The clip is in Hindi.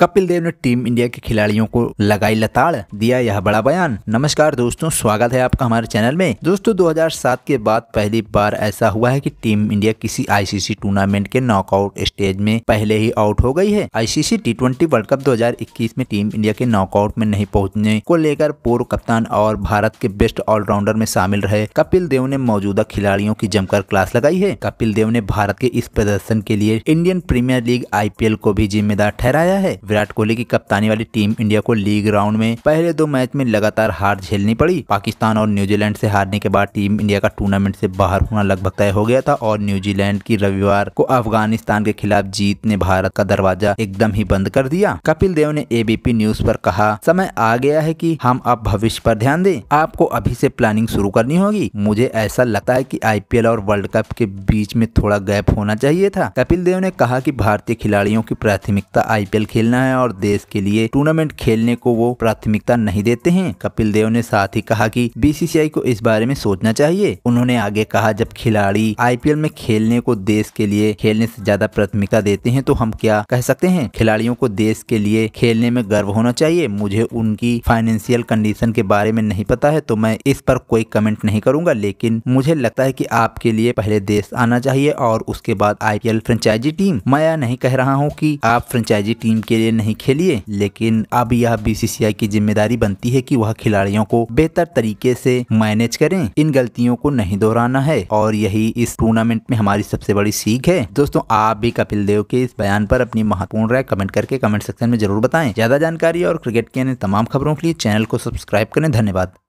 कपिल देव ने टीम इंडिया के खिलाड़ियों को लगाई लताड़ दिया यह बड़ा बयान नमस्कार दोस्तों स्वागत है आपका हमारे चैनल में दोस्तों 2007 के बाद पहली बार ऐसा हुआ है कि टीम इंडिया किसी आईसीसी टूर्नामेंट के नॉकआउट स्टेज में पहले ही आउट हो गई है ICC T twenty world cup 2021 में टीम इंडिया के नॉकआउट में नहीं पहुँचने को लेकर पूर्व कप्तान और भारत के बेस्ट ऑलराउंडर में शामिल रहे कपिल देव ने मौजूदा खिलाड़ियों की जमकर क्लास लगाई है कपिल देव ने भारत के इस प्रदर्शन के लिए इंडियन प्रीमियर लीग आई को भी जिम्मेदार ठहराया है विराट कोहली की कप्तानी वाली टीम इंडिया को लीग राउंड में पहले दो मैच में लगातार हार झेलनी पड़ी पाकिस्तान और न्यूजीलैंड से हारने के बाद टीम इंडिया का टूर्नामेंट से बाहर होना लगभग तय हो गया था और न्यूजीलैंड की रविवार को अफगानिस्तान के खिलाफ जीत ने भारत का दरवाजा एकदम ही बंद कर दिया कपिल देव ने एबीपी न्यूज पर कहा समय आ गया है कि हम अब भविष्य पर ध्यान दें आपको अभी से प्लानिंग शुरू करनी होगी मुझे ऐसा लगता है कि आईपीएल और वर्ल्ड कप के बीच में थोड़ा गैप होना चाहिए था कपिल देव ने कहा कि भारतीय खिलाड़ियों की प्राथमिकता आईपीएल खेलना लेना है और देश के लिए टूर्नामेंट खेलने को वो प्राथमिकता नहीं देते हैं कपिल देव ने साथ ही कहा कि बीसीसीआई को इस बारे में सोचना चाहिए उन्होंने आगे कहा जब खिलाड़ी आईपीएल में खेलने को देश के लिए खेलने से ज्यादा प्राथमिकता देते हैं तो हम क्या कह सकते हैं खिलाड़ियों को देश के लिए खेलने में गर्व होना चाहिए मुझे उनकी फाइनेंशियल कंडीशन के बारे में नहीं पता है तो मैं इस पर कोई कमेंट नहीं करूंगा लेकिन मुझे लगता है कि आपके लिए पहले देश आना चाहिए और उसके बाद आईपीएल फ्रेंचाइजी टीम मैं नहीं कह रहा हूँ की आप फ्रेंचाइजी टीम के लिए लिए नहीं खेलिए लेकिन अब यह बीसीसीआई की जिम्मेदारी बनती है कि वह खिलाड़ियों को बेहतर तरीके से मैनेज करें इन गलतियों को नहीं दोहराना है और यही इस टूर्नामेंट में हमारी सबसे बड़ी सीख है दोस्तों आप भी कपिल देव के इस बयान पर अपनी महत्वपूर्ण राय कमेंट करके कमेंट सेक्शन में जरूर बताएं ज्यादा जानकारी और क्रिकेट के अन्य तमाम खबरों के लिए चैनल को सब्सक्राइब करें धन्यवाद